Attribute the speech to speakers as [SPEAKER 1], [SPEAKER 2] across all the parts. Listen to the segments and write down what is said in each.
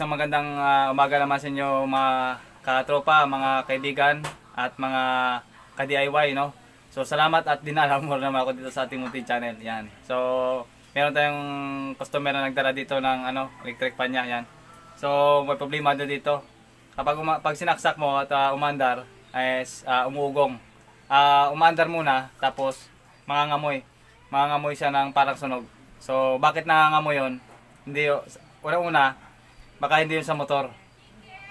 [SPEAKER 1] isang magandang uh, umaga naman sa inyo mga katropa, mga kaibigan at mga ka-DIY no. So salamat at dinalaw mo naman ako dito sa ating munting channel. Yan. So meron tayong customer na nagdala dito ng ano, electric fan niya. Yan. So may problema din dito. Kapag pag sinaksak mo at uh, umandar, is uh, umuugong. Uh, umandar muna tapos mangangamoy. Mangangamoy siya ng parang sunog. So bakit nangangamoy 'yon? Hindi, una-una, baka hindi yun sa motor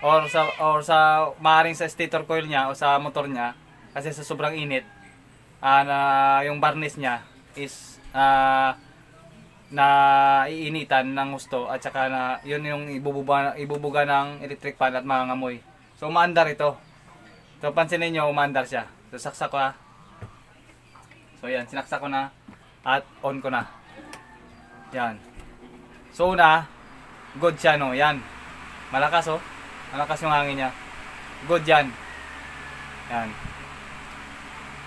[SPEAKER 1] or sa or sa maaring sa stator coil niya o sa motor niya kasi sa sobrang init uh, na yung varnish niya is uh, na iinitan ng gusto at saka na yun yung ibubuga, ibubuga ng electric fan at mangangamoy. So umaandar ito. So pansinin niyo umaandar siya. So saksak ko ha. So yan, sinaksak ko na at on ko na. Yan. So una, Good siya, no? Yan. Malakas, oh. Malakas yung hangin niya. Good yan. Yan.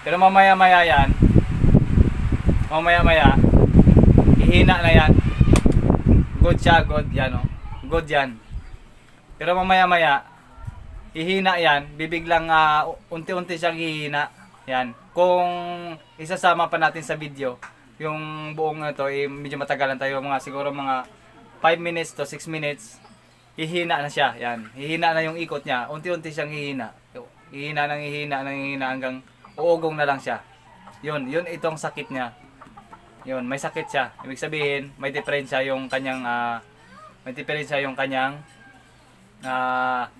[SPEAKER 1] Pero mamaya-maya yan. Mamaya-maya. Ihina na yan. Good siya, good. Yan, oh. Good yan. Pero mamaya-maya, ihina yan. Bibiglang uh, unti-unti siyang hihina. Yan. Kung isasama pa natin sa video, yung buong ito, eh, medyo matagalan tayo. Mga siguro mga 5 minutes to 6 minutes, hihina na siya. Yan. Hihina na yung ikot niya. Unti-unti siyang hihina. Hihina nang hihina nang hihina hanggang uugong na lang siya. Yun. Yun itong sakit niya. Yun. May sakit siya. Ibig sabihin, may diferensya yung kanyang uh, may diferensya yung kanyang uh,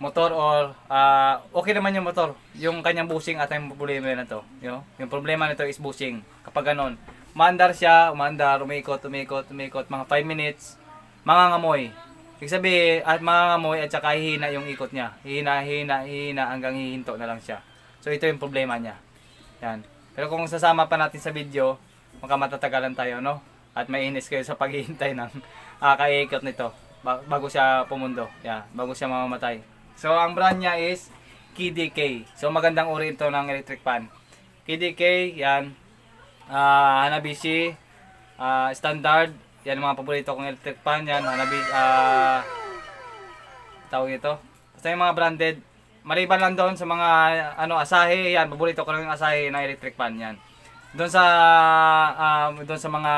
[SPEAKER 1] motor or uh, okay naman yung motor. Yung kanyang bushing at yung problema na to. Yung, yung problema nito is bushing. Kapag ganon, Umaandar siya, umaandar, umikot, umikot, umikot, mga 5 minutes, mangangamoy. Ibig sabihin, at mangangamoy at saka hihina yung ikot niya. Hihina, hihina, hihina hanggang hihinto na lang siya. So ito yung problema niya. Yan. Pero kung sasama pa natin sa video, makamatatagalan tayo, no? At mainis kayo sa paghihintay ng uh, nito bago siya pumundo. Yeah, bago siya mamamatay. So ang brand niya is KDK. So magandang uri ito ng electric pan. KDK, yan, uh, ah, Hanabishi, uh, ah, standard. Yan mga paborito kong electric fan. Yan, Hanabishi, uh, ah, tawag ito. Basta yung mga branded. Maliban lang doon sa mga ano Asahi, yan paborito ko lang yung Asahi na electric fan yan. Doon sa uh, doon sa mga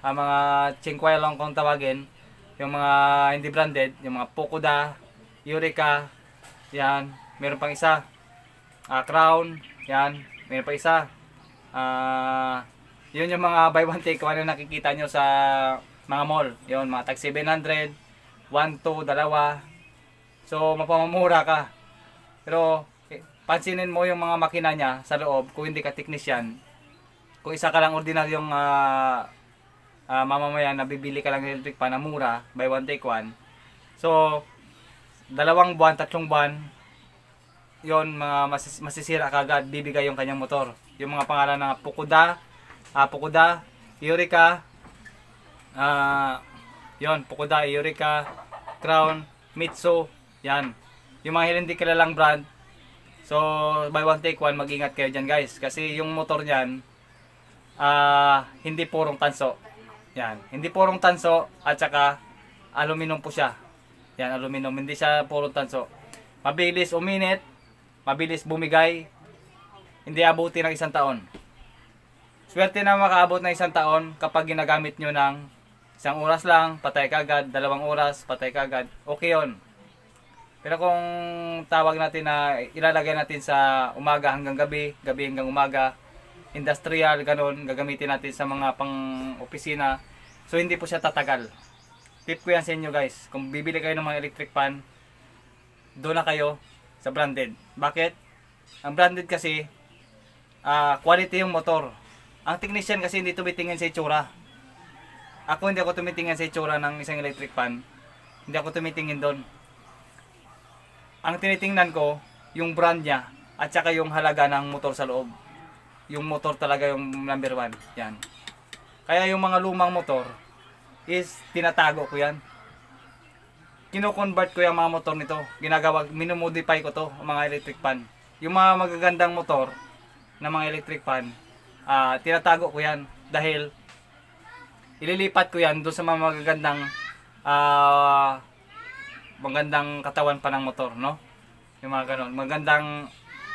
[SPEAKER 1] uh, mga Chinquelong kung tawagin, yung mga hindi branded, yung mga Pokuda, Eureka, yan, meron pang isa. Uh, Crown, yan, meron pa isa. Ah, yun yung mga buy one take one na nakikita nyo sa mga mall. Yun, mga tag 700, 1, 2, dalawa. So, mapamamura ka. Pero, eh, pansinin mo yung mga makina niya sa loob kung hindi ka technician. Kung isa ka lang ordinaryong uh, ah, uh, ah, mamamayan na bibili ka lang ng electric pan na mura, buy one take one. So, dalawang buwan, tatlong buwan, yon mga masis- masisira kagad bibigay yung kanyang motor. Yung mga pangalan na Pukuda, uh, Pukuda, Eureka, uh, ah, yon Pukuda, Eureka, Crown, Mitsu, yan. Yung mga hindi kilalang brand, so by one take one, mag-ingat kayo dyan guys. Kasi yung motor nyan, uh, ah, hindi purong tanso. Yan, hindi purong tanso at saka aluminum po siya. Yan, aluminum, hindi siya purong tanso. Mabilis uminit, mabilis bumigay, hindi abuti ng isang taon. Swerte na makaabot ng isang taon kapag ginagamit nyo ng isang oras lang, patay kagad, dalawang oras, patay kagad, okay yun. Pero kung tawag natin na ilalagay natin sa umaga hanggang gabi, gabi hanggang umaga, industrial, ganun, gagamitin natin sa mga pang-opisina, so hindi po siya tatagal. Tip ko yan sa inyo guys, kung bibili kayo ng mga electric fan, doon na kayo, sa branded. Bakit? Ang branded kasi, uh, quality yung motor. Ang technician kasi hindi tumitingin sa itsura. Ako hindi ako tumitingin sa itsura ng isang electric fan. Hindi ako tumitingin doon. Ang tinitingnan ko, yung brand niya, at saka yung halaga ng motor sa loob. Yung motor talaga yung number one. Yan. Kaya yung mga lumang motor, is tinatago ko yan kino-convert ko yung mga motor nito. Ginagawa, minomodify ko to, mga electric fan. Yung mga magagandang motor na mga electric fan, uh, tinatago ko yan dahil ililipat ko yan doon sa mga magagandang uh, magandang katawan pa ng motor, no? Yung mga ganun. Magandang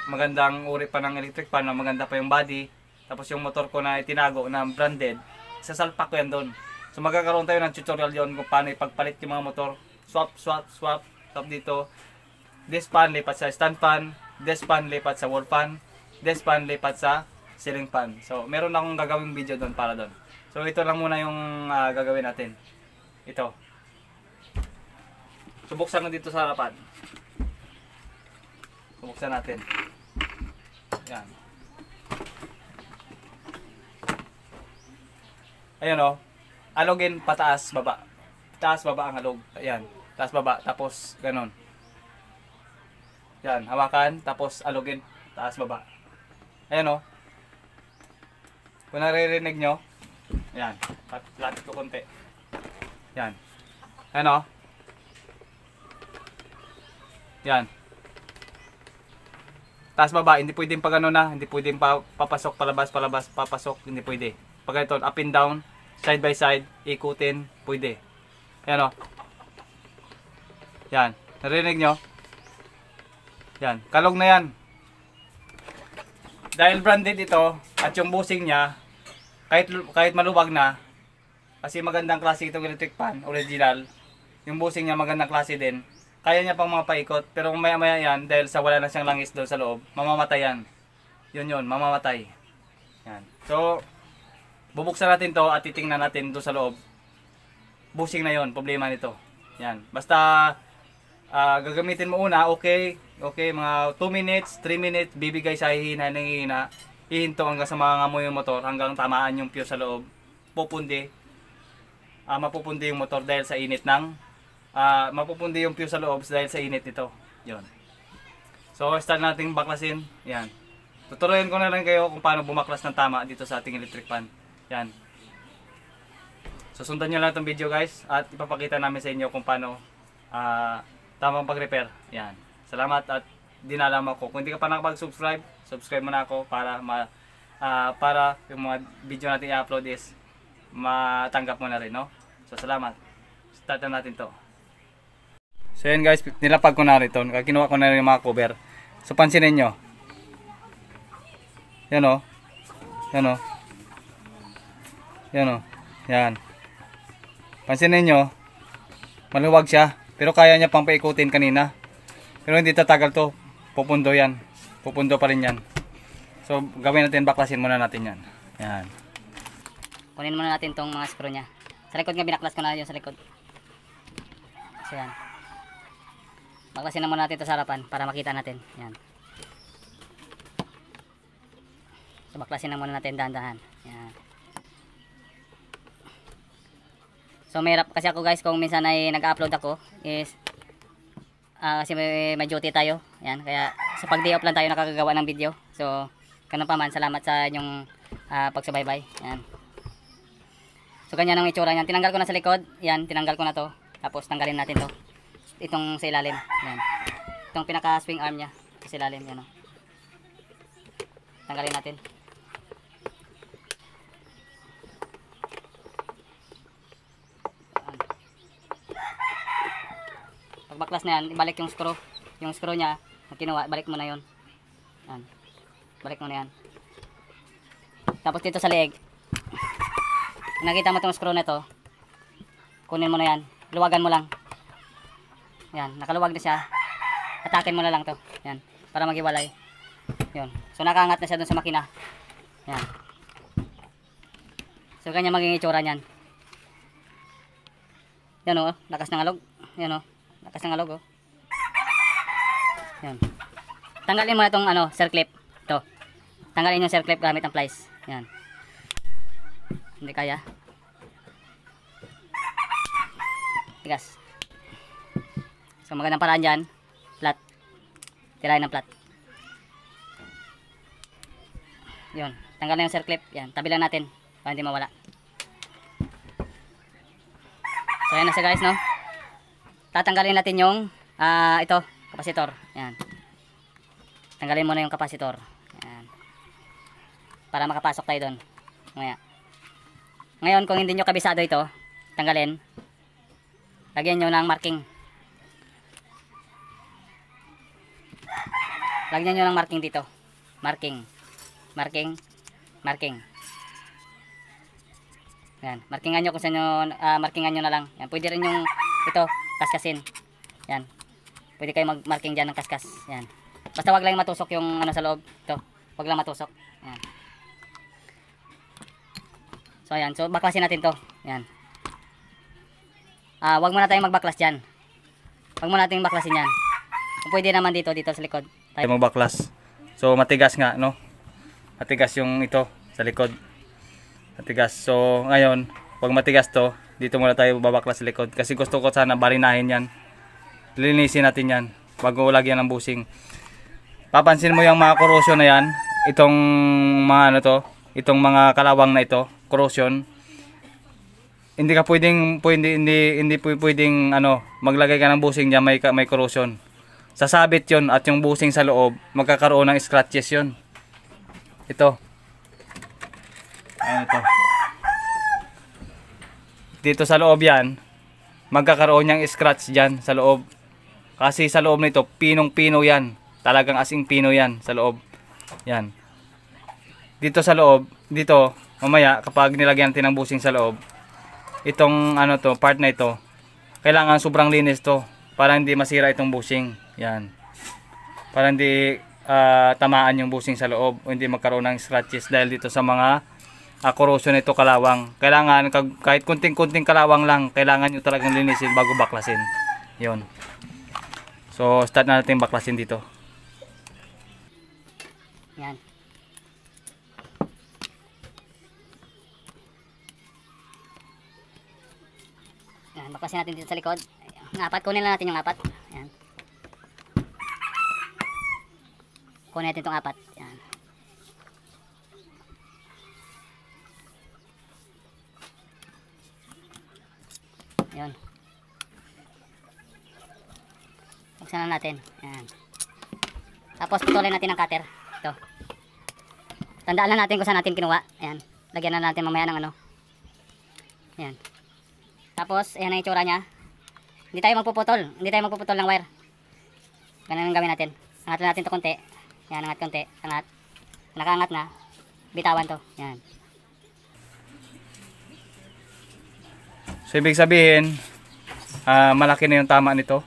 [SPEAKER 1] magandang uri pa ng electric fan, no? maganda pa yung body. Tapos yung motor ko na itinago na branded, sasalpak ko yan doon. So magkakaroon tayo ng tutorial yon kung paano ipagpalit yung mga motor swap, swap, swap, swap dito. This pan lipat sa stand pan, this pan lipat sa wall pan, this pan lipat sa ceiling pan. So, meron akong gagawing video doon para doon. So, ito lang muna yung uh, gagawin natin. Ito. Subuksan natin dito sa harapan. Subuksan natin. Yan. Ayan o. Oh. Alogin pataas, baba. Pataas, baba ang alog. Ayan taas baba, tapos ganun. Yan, hawakan, tapos alugin, taas baba. Ayan o. Oh. Kung naririnig nyo, yan, lapit ko konti. Yan. Ayan o. Oh. Yan. Taas baba, hindi pwedeng pa gano'n na, ah. hindi pwedeng pa, papasok, palabas, palabas, papasok, hindi pwede. Pag ito, up and down, side by side, ikutin, pwede. Ayan o. Oh. Yan. Narinig nyo? Yan. Kalog na yan. Dahil branded ito at yung busing niya kahit, kahit maluwag na kasi magandang klase itong electric pan original. Yung busing niya magandang klase din. Kaya niya pang mapaikot pero maya maya yan dahil sa wala na siyang langis doon sa loob mamamatay yan. Yun yun. Mamamatay. Yan. So bubuksan natin to at titingnan natin doon sa loob. Busing na yon problema nito. Yan. Basta uh, gagamitin mo una, okay, okay, mga 2 minutes, 3 minutes, bibigay sa hihina ng hihina, hihinto hanggang sa mga mo yung motor, hanggang tamaan yung pure sa loob, pupundi, uh, mapupundi yung motor dahil sa init ng, uh, mapupundi yung pure sa loob dahil sa init nito, yon So, start natin baklasin, yan. Tuturuan ko na lang kayo kung paano bumaklas ng tama dito sa ating electric pan. Yan. Susundan nyo lang itong video guys at ipapakita namin sa inyo kung paano uh, tamang pag-repair. Yan. Salamat at dinalama ako. Kung hindi ka pa nakapag-subscribe, subscribe mo na ako para ma, uh, para yung mga video natin i-upload is matanggap mo na rin, no? So, salamat. Start na natin to. So, yun guys, nilapag ko na rin ito. Kinuha ko na rin yung mga cover. So, pansinin nyo. Yan o. Oh. Yan o. Oh. Yan o. Oh. Yan. Pansinin nyo. Maluwag siya. Pero kaya niya pang paikutin kanina. Pero hindi tatagal to. Pupundo yan. Pupundo pa rin yan. So gawin natin, baklasin muna natin yan. Yan.
[SPEAKER 2] Kunin muna natin tong mga screw niya. Sa likod nga binaklas ko na yun sa likod. So yan. Baklasin na muna natin ito sa harapan para makita natin. Yan. So baklasin na muna natin dahan-dahan. Yan. So mahirap kasi ako guys kung minsan ay nag-upload ako is uh, kasi may, may duty tayo. Yan, kaya sa pag-day off lang tayo nakakagawa ng video. So ganun pa man, salamat sa inyong uh, pagsubaybay. Yan. So ganyan ang itsura niyan. Tinanggal ko na sa likod. Yan, tinanggal ko na to. Tapos tanggalin natin to. Itong sa ilalim. Yan. Itong pinaka-swing arm niya sa ilalim. Yan o. Oh. Tanggalin natin. baklas na yan, balik yung screw. Yung screw niya, na kinuha, balik mo na yun. Yan. Balik mo na yan. Tapos dito sa leg, nakita mo itong screw na ito, kunin mo na yan. Luwagan mo lang. Yan, nakaluwag na siya. Atakin mo na lang to. Yan, para maghiwalay. Yun. So nakaangat na siya dun sa makina. Yan. So kanya maging itsura niyan. Yan o, oh. lakas ng alog. Yan o. Oh. Lakas ng alog, oh. Yan. Tanggalin muna itong ano, sir clip. Ito. Tanggalin yung sir clip gamit ang pliers. Yan. Hindi kaya. Tigas. So magandang paraan dyan. Flat. Tirahin ng flat. Yan. Tanggal na yung clip. Yan. Tabi lang natin. Para hindi mawala. So yan na siya guys, no? tatanggalin natin yung uh, ito, kapasitor. Yan. Tanggalin muna yung kapasitor. Yan. Para makapasok tayo doon. Ngayon. Ngayon, kung hindi nyo kabisado ito, tanggalin. Lagyan nyo ng marking. Lagyan nyo ng marking dito. Marking. Marking. Marking. Yan. Markingan nyo kung saan nyo, uh, markingan nyo na lang. Yan. Pwede rin yung ito kaskasin. Yan. Pwede kayo mag-marking diyan ng kaskas. Yan. Basta wag lang matusok yung ano sa loob. to. Wag lang matusok. Yan. So, ayan. So, baklasin natin to. Yan. Ah, wag muna tayong magbaklas dyan. Wag muna natin baklasin yan. Kung pwede naman dito, dito sa likod. Tayo
[SPEAKER 1] magbaklas. So, matigas nga, no? Matigas yung ito sa likod. Matigas. So, ngayon, pag matigas to, dito muna tayo babaklas sa likod kasi gusto ko sana balinahin yan linisin natin yan bago lagyan ng busing papansin mo yung mga corrosion na yan itong mga ano to itong mga kalawang na ito corrosion hindi ka pwedeng pwede, hindi hindi pwedeng ano maglagay ka ng busing diyan may may corrosion sasabit yon at yung busing sa loob magkakaroon ng scratches yon ito ano ito dito sa loob yan magkakaroon niyang scratch dyan sa loob kasi sa loob nito pinong pino yan talagang asing pino yan sa loob yan dito sa loob dito mamaya kapag nilagyan natin ng busing sa loob itong ano to part na ito kailangan sobrang linis to para hindi masira itong busing yan para hindi uh, tamaan yung busing sa loob o hindi magkaroon ng scratches dahil dito sa mga uh, ah, corrosion ito kalawang. Kailangan kahit kunting-kunting kalawang lang, kailangan nyo talagang linisin bago baklasin. yon So, start na natin baklasin dito.
[SPEAKER 2] Yan. Yan, baklasin natin dito sa likod. Yung apat, kunin lang natin yung apat. Yan. Kunin natin itong apat. Yan. Yun. Buksan na natin. Ayan. Tapos putulin natin ang cutter. Ito. Tandaan na natin kung saan natin kinuha. Ayan. Lagyan na natin mamaya ng ano. Ayan. Tapos, ayan ang itsura niya. Hindi tayo magpuputol. Hindi tayo magpuputol ng wire. Ganun ang gawin natin. Angat natin to konti. Ayan, angat konti. Angat. nakangat na. Bitawan to.
[SPEAKER 1] Ayan. So ibig sabihin, uh, malaki na yung tama nito.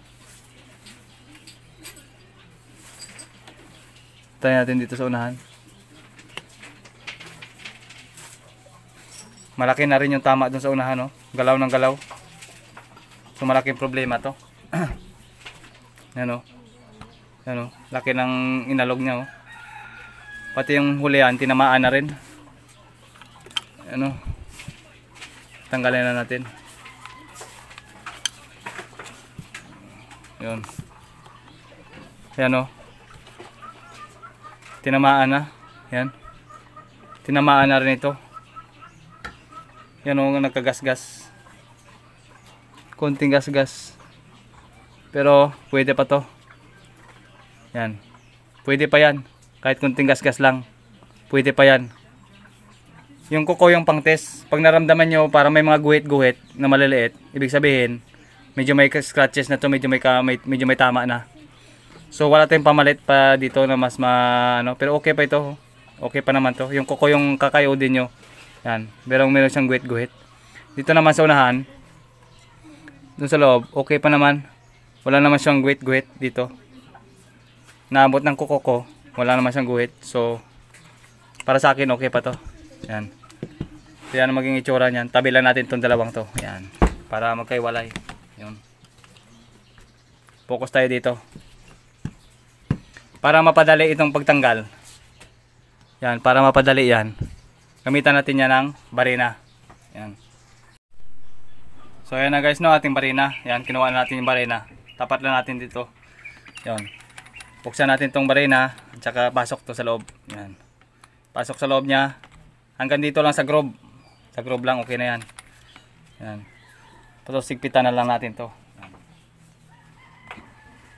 [SPEAKER 1] Tayo natin dito sa unahan. Malaki na rin yung tama dun sa unahan, no? Oh. Galaw ng galaw. So malaking problema to. ano? Ano? Laki ng inalog niya, oh. Pati yung hulihan, ah, tinamaan na rin. Ano? Tanggalin na natin. Yun. Ayan o. Oh. Tinamaan na. Ayan. Tinamaan na rin ito. Yan o, oh, nagkagasgas. Konting gasgas. Pero, pwede pa to. Yan. Pwede pa yan. Kahit konting gasgas lang. Pwede pa yan. Yung kuko yung pang test. Pag naramdaman nyo, para may mga guhit-guhit na maliliit, ibig sabihin, medyo may scratches na to medyo may, ka, may medyo may tama na so wala tayong pamalit pa dito na mas ma ano pero okay pa ito okay pa naman to yung koko yung kakayo din nyo yan merong meron siyang guhit guhit dito naman sa unahan dun sa loob okay pa naman wala naman siyang guhit guhit dito naabot ng koko ko wala naman siyang guhit so para sa akin okay pa to yan yan maging itsura niyan tabi lang natin tong dalawang to yan para magkaiwalay Focus tayo dito. Para mapadali itong pagtanggal. Yan, para mapadali yan. Gamitan natin yan ng barina. Yan. So, yan na guys, no, ating barina. Yan, kinuha na natin yung barina. Tapat lang natin dito. Yan. Buksan natin tong barina. At saka pasok to sa loob. Yan. Pasok sa loob niya. Hanggang dito lang sa grob Sa grob lang, okay na yan. Yan. Tapos sigpitan na lang natin to.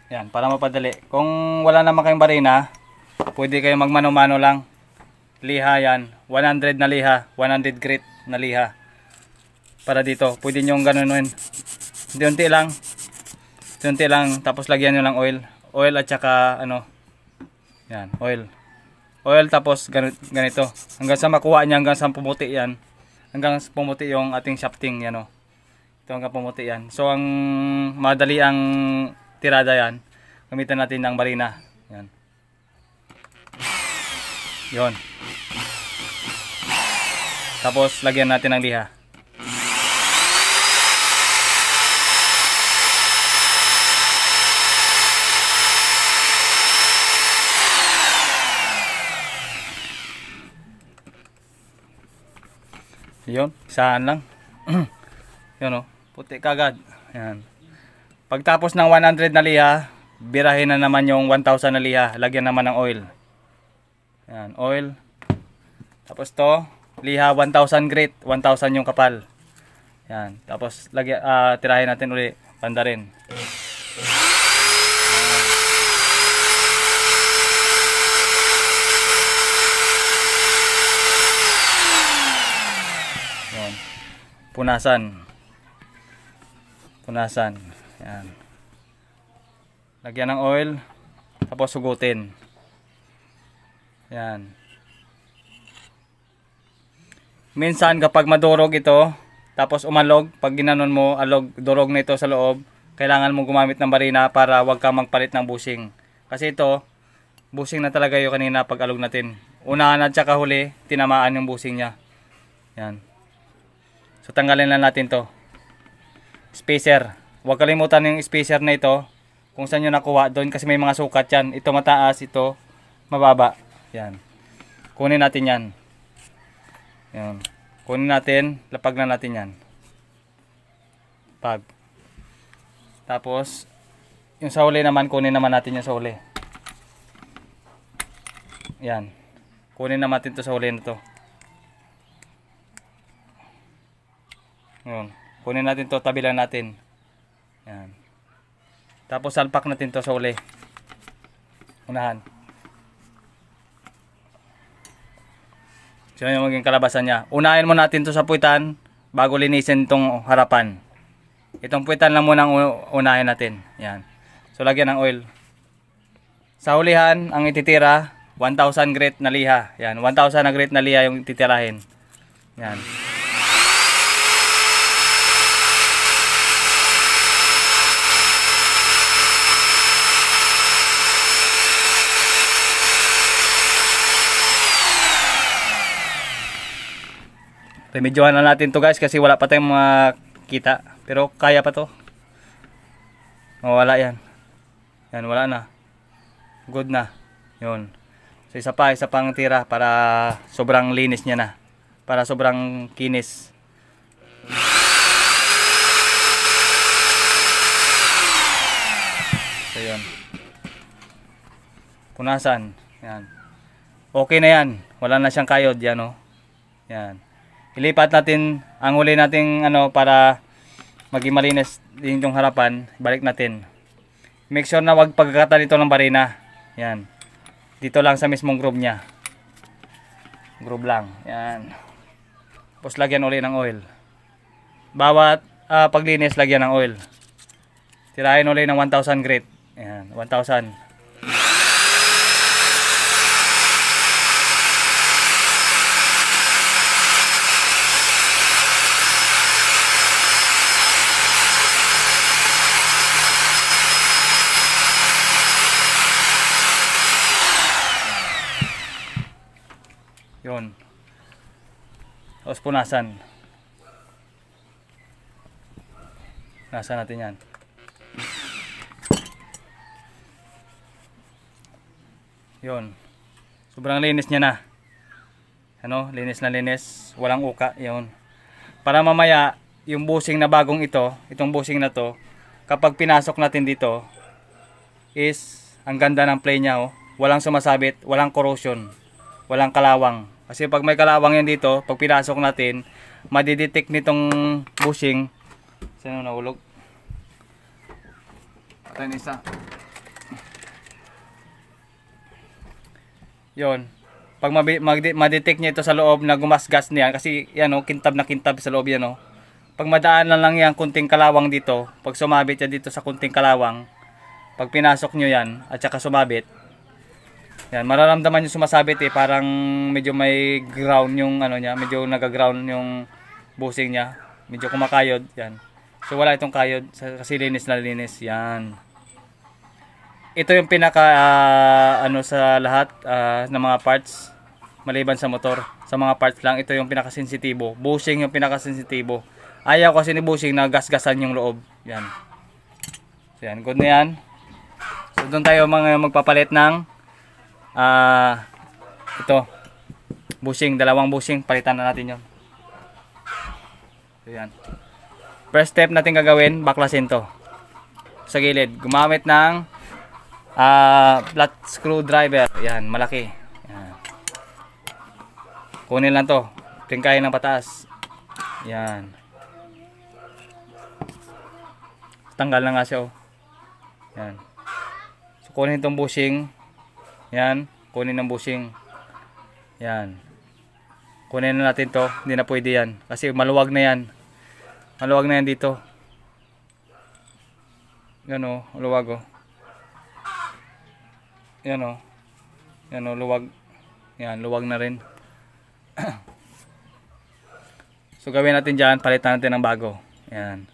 [SPEAKER 1] Yan, para mapadali. Kung wala naman kayong barina, pwede kayong magmano-mano lang. Liha yan. 100 na liha. 100 grit na liha. Para dito. Pwede nyo ganunin. Unti-unti lang. Unti-unti lang. Tapos lagyan nyo lang oil. Oil at saka ano. Yan, oil. Oil tapos ganito. Hanggang sa makuha niya, hanggang sa pumuti yan. Hanggang sa pumuti yung ating shafting. Yan o. Oh. Ito hanggang pumuti yan. So, ang madali ang tirada yan, gamitan natin ng barina. Yan. Yun. Tapos, lagyan natin ng liha. Yun, isahan lang. Yun o, oh. puti kagad. Yan. Pagtapos ng 100 na liha, birahin na naman yung 1,000 na liha. Lagyan naman ng oil. Ayan, oil. Tapos to, liha 1,000 grit, 1,000 yung kapal. Ayan, tapos lagyan, uh, ah, tirahin natin uli, banda rin. Punasan. Punasan. Yan. Lagyan ng oil. Tapos sugutin. Yan. Minsan kapag madurog ito, tapos umalog, pag ginanon mo, alog, durog na ito sa loob, kailangan mo gumamit ng barina para wag ka magpalit ng busing. Kasi ito, busing na talaga yun kanina pag alog natin. Unahan at saka huli, tinamaan yung busing niya. Yan. So tanggalin lang natin to. Spacer. Huwag kalimutan yung spacer na ito. Kung saan nyo nakuha doon. Kasi may mga sukat yan. Ito mataas, ito mababa. Yan. Kunin natin yan. Yan. Kunin natin. Lapag na natin yan. Pag. Tapos, yung sa huli naman, kunin naman natin yung sa huli. Yan. Kunin naman natin to sa huli na to. Yan. Kunin natin to, tabi lang natin. Yan. Tapos alpak natin to sa uli. Unahan. So yung maging kalabasan niya. Unahin mo natin to sa puwitan bago linisin itong harapan. Itong puwitan lang muna ang unahin natin. Yan. So lagyan ng oil. Sa hulihan, ang ititira, 1,000 grit na liha. Yan, 1,000 na grit na liha yung titirahin. Yan. Remedyohan na natin to guys kasi wala pa tayong makita. Pero kaya pa to. Mawala yan. Yan, wala na. Good na. Yun. So isa pa, isa pang tira para sobrang linis niya na. Para sobrang kinis. So yun. Punasan. Yan. Okay na yan. Wala na siyang kayod. Yan o. Oh. Yan ilipat natin ang huli nating ano para maging malinis din yung harapan. Balik natin. Make sure na wag pagkakata dito ng barina. Yan. Dito lang sa mismong groove niya. Groove lang. Yan. Tapos lagyan uli ng oil. Bawat uh, paglinis lagyan ng oil. Tirahin uli ng 1,000 grit. Yan. 1,000 punasan. Punasan natin yan. Yun. Sobrang linis niya na. Ano? Linis na linis. Walang uka. Yun. Para mamaya, yung busing na bagong ito, itong busing na to, kapag pinasok natin dito, is, ang ganda ng play niya, oh. Walang sumasabit, walang corrosion, walang kalawang. Kasi pag may kalawang yan dito, pag pinasok natin, madidetect nitong bushing. Saan na nahulog? Patay isa. Yun. Pag madetect niya ito sa loob na gumasgas niyan, kasi yan o, oh, kintab na kintab sa loob yan o. Oh. Pag madaan lang lang yan kunting kalawang dito, pag sumabit yan dito sa kunting kalawang, pag pinasok nyo yan at saka sumabit, yan, mararamdaman yung sumasabit eh, parang medyo may ground yung ano niya, medyo nagaground yung busing niya. Medyo kumakayod, yan. So wala itong kayod kasi linis na linis, yan. Ito yung pinaka uh, ano sa lahat uh, ng mga parts maliban sa motor. Sa mga parts lang, ito yung pinaka sensitibo. Busing yung pinaka sensitibo. Ayaw kasi ni busing na gasgasan yung loob. Yan. So yan, good na yan. So doon tayo mga magpapalit ng uh, ito bushing, dalawang bushing, palitan na natin yon so first step natin gagawin baklasin to sa gilid gumamit ng uh, flat screwdriver yan malaki yan. kunin lang to tingkahin ng pataas yan tanggal na nga siya oh yan so kunin itong bushing yan, kunin ng busing. Yan. Kunin na natin to. Hindi na pwede yan. Kasi maluwag na yan. Maluwag na yan dito. Yan o, luwag o. Yan o. Yan o, luwag. Yan, luwag na rin. so gawin natin diyan, palitan natin ng bago. Yan.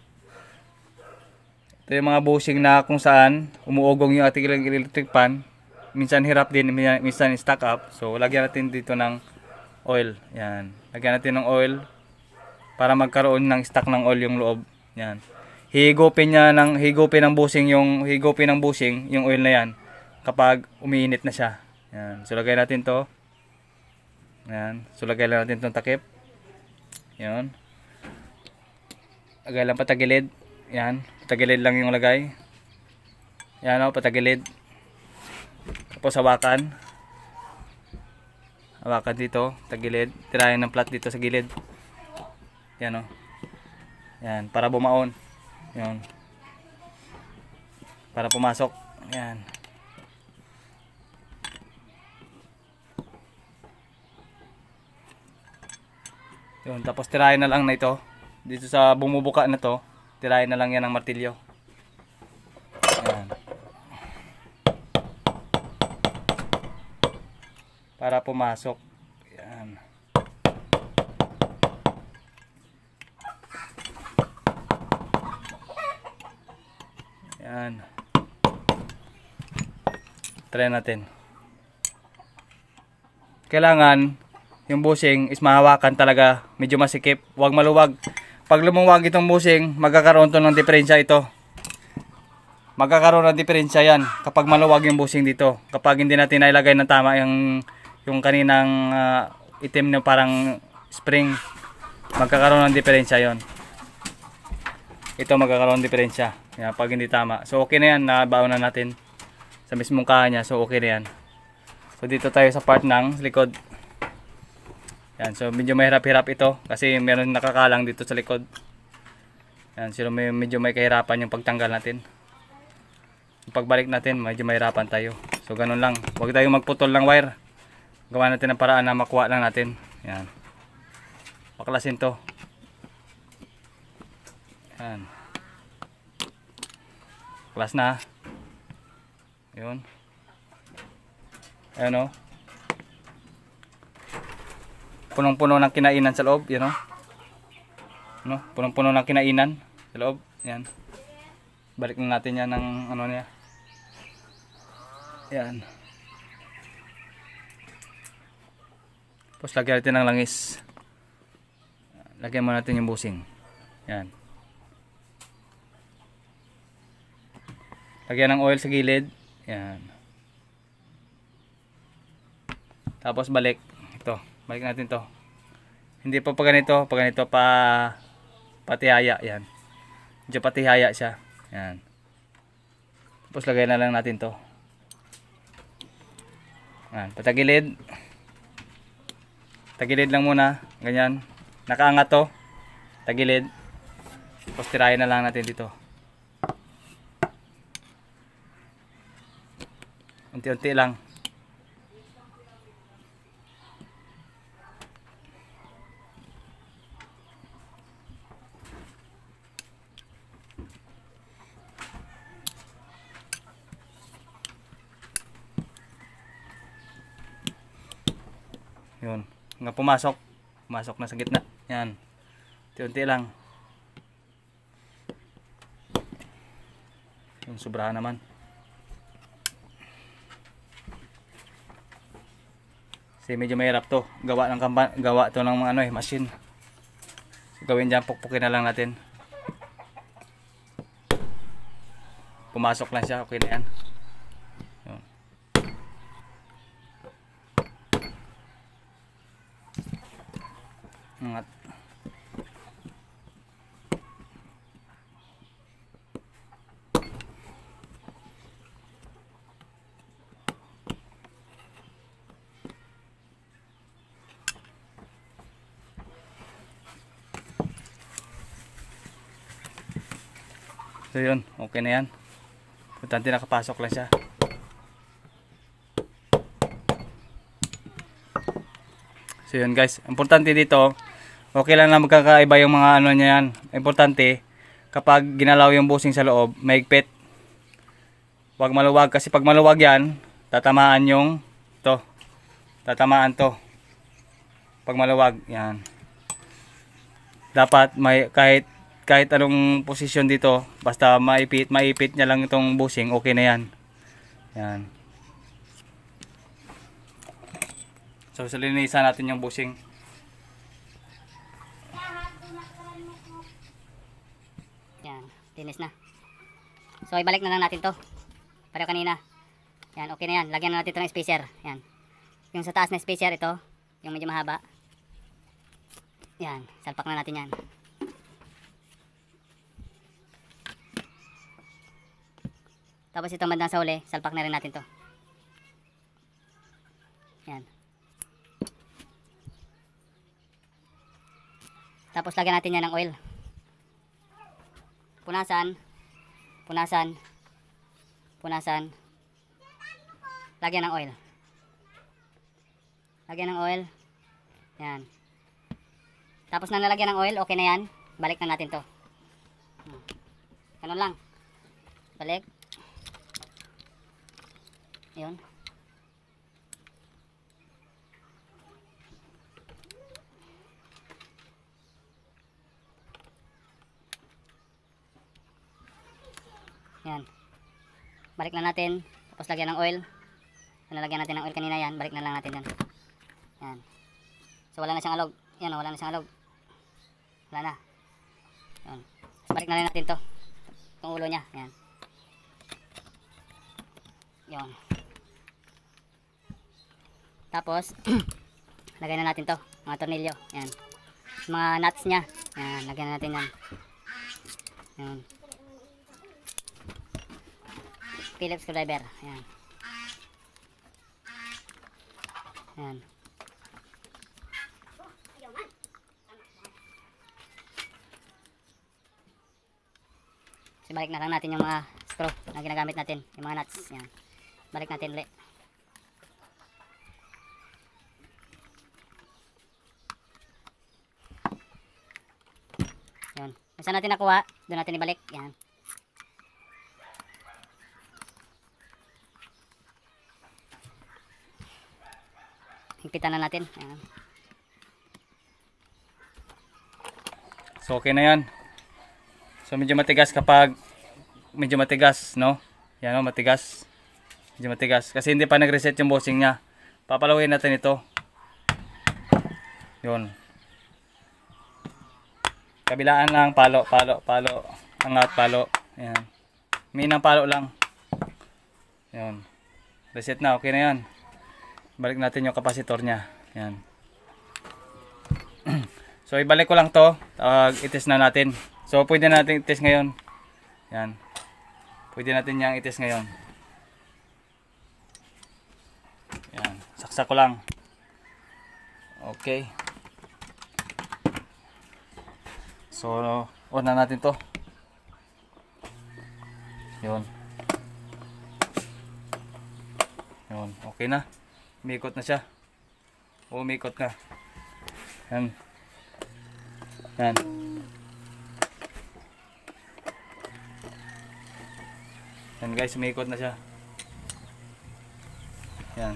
[SPEAKER 1] Ito yung mga bushing na kung saan umuugong yung ating electric pan minsan hirap din, minsan stack up. So, lagyan natin dito ng oil. Yan. Lagyan natin ng oil para magkaroon ng stack ng oil yung loob. Yan. Higupin niya ng higupin ng busing yung higupin ng busing yung oil na yan kapag umiinit na siya. Yan. So lagay natin 'to. Yan. So lagay lang natin 'tong takip. Yan. Lagay lang patagilid. Yan. Patagilid lang yung lagay. Yan oh, patagilid. Tapos hawakan. Hawakan dito, tagilid. Tirayan ng flat dito sa gilid. Yan o. Oh. Yan, para bumaon. Yan. Para pumasok. Yan. Yun, tapos tirayan na lang na ito. Dito sa bumubuka na to, tirayan na lang yan ng martilyo. para pumasok. Yan. Yan. Try natin. Kailangan yung busing is mahawakan talaga medyo masikip huwag maluwag pag lumuwag itong busing magkakaroon to ng diferensya ito magkakaroon ng diferensya yan kapag maluwag yung busing dito kapag hindi natin nailagay ng tama yung yung kaninang uh, itim na parang spring magkakaroon ng diferensya yon ito magkakaroon ng diferensya yeah, pag hindi tama so okay na yan nabaon na natin sa mismong kaha niya so okay na yan so dito tayo sa part ng likod yan so medyo mahirap-hirap ito kasi meron nakakalang dito sa likod yan so medyo may kahirapan yung pagtanggal natin pagbalik natin medyo mahirapan tayo so ganun lang huwag tayong magputol ng wire gawa natin ng paraan na makuha lang natin yan paklasin to yan klas na yun ayan o oh. punong puno ng kinainan sa loob yan o oh. no? punong puno ng kinainan sa loob yan balik na natin yan ng ano niya yan Tapos lagyan natin ng langis. Lagyan mo natin yung busing. Yan. Lagyan ng oil sa gilid. Yan. Tapos balik. Ito. Balik natin to. Hindi pa pa ganito. Pa ganito pa patihaya. Yan. Diyo patihaya siya. Yan. Tapos lagay na lang natin to. Yan. Patagilid. Patagilid tagilid lang muna ganyan nakaangat to tagilid tapos tirahin na lang natin dito unti-unti lang nga pumasok pumasok na sa gitna yan unti-unti lang yung sobrahan naman kasi medyo mahirap to gawa ng kampan gawa to ng mga ano eh machine so, gawin dyan pukpukin na lang natin pumasok lang siya okay na yan Angat. So yun, okay na yan. Importante nakapasok lang siya. So yun guys, importante dito okay lang na magkakaiba yung mga ano niya yan. Importante, kapag ginalaw yung busing sa loob, maigpit. Huwag maluwag kasi pag maluwag yan, tatamaan yung to. Tatamaan to. Pag maluwag, yan. Dapat may kahit kahit anong posisyon dito, basta maipit, maipit niya lang itong busing, okay na yan. Yan. So, salinisan natin yung busing.
[SPEAKER 2] Malinis na. So, ibalik na lang natin to. Pareho kanina. Yan, okay na yan. Lagyan na natin ito ng spacer. Yan. Yung sa taas na spacer, ito. Yung medyo mahaba. Yan. Salpak na natin yan. Tapos itong bandang sa uli, salpak na rin natin to. Yan. Tapos lagyan natin yan ng oil punasan, punasan, punasan, lagyan ng oil. Lagyan ng oil. Yan. Tapos na nalagyan ng oil, okay na yan. Balik na natin to. Ganun lang. Balik. Yun. balik na natin tapos lagyan ng oil so, ano, nalagyan natin ng oil kanina yan balik na lang natin yan yan so wala na siyang alog yan oh, wala na siyang alog wala na yun balik na lang natin to itong ulo niya yan yun tapos lagyan na natin to mga tornilyo yan mga nuts niya yan lagyan na natin yan yun Phillips screwdriver. Ayan. Ayan. So, balik na lang natin yung mga screw na ginagamit natin. Yung mga nuts. Yan. Balik natin ulit. Yun. Saan natin nakuha? Doon natin ibalik. Yan. higpitan na natin ayan.
[SPEAKER 1] so okay na yan so medyo matigas kapag medyo matigas no yan o matigas medyo matigas kasi hindi pa nag reset yung bossing niya. papalawin natin ito 'Yon. kabilaan lang palo palo palo angat palo yan minang palo lang 'Yon. reset na okay na yan balik natin yung kapasitor niya yan so ibalik ko lang to uh, itest na natin so pwede natin itest ngayon yan pwede natin yang itest ngayon yan saksak ko lang okay so on na natin to yun yun okay na umikot na siya umikot na yan yan yan guys umikot na siya yan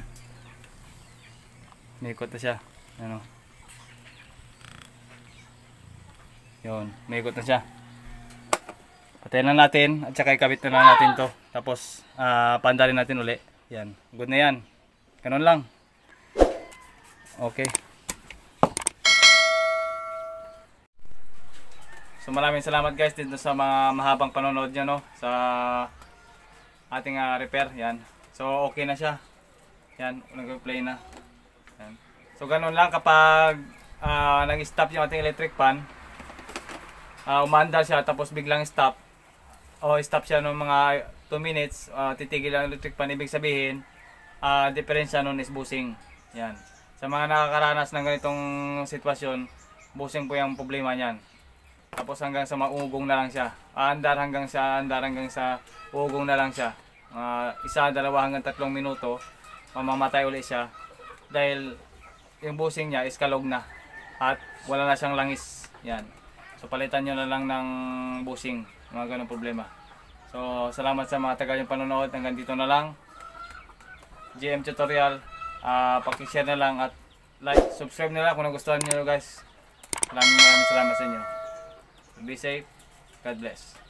[SPEAKER 1] umikot na siya ano yun umikot na siya patayin na natin at saka ikabit na lang natin to tapos uh, ah, panda natin uli yan good na yan Ganun lang. Okay. So maraming salamat guys dito sa mga mahabang panonood niya no sa ating uh, repair yan. So okay na siya. Yan, nag-play na. Yan. So ganun lang kapag uh, nag-stop yung ating electric pan. uh, ah, umaandar siya tapos biglang stop. O stop siya ng mga 2 minutes, uh, titigil ang electric pan. ibig sabihin uh, diferensya nun is busing. Yan. Sa mga nakakaranas ng ganitong sitwasyon, busing po yung problema niyan. Tapos hanggang sa maugong na lang siya. Aandar hanggang sa andar hanggang sa ugong na lang siya. Uh, isa, dalawa hanggang tatlong minuto, mamamatay ulit siya. Dahil yung busing niya is kalog na. At wala na siyang langis. Yan. So palitan nyo na lang ng busing. Mga ganong problema. So salamat sa mga tagal yung panonood. Hanggang dito na lang. GM Tutorial. Uh, ah, Pag-share na lang at like, subscribe na lang kung nagustuhan nyo guys. Maraming maraming salamat sa inyo. Be safe. God bless.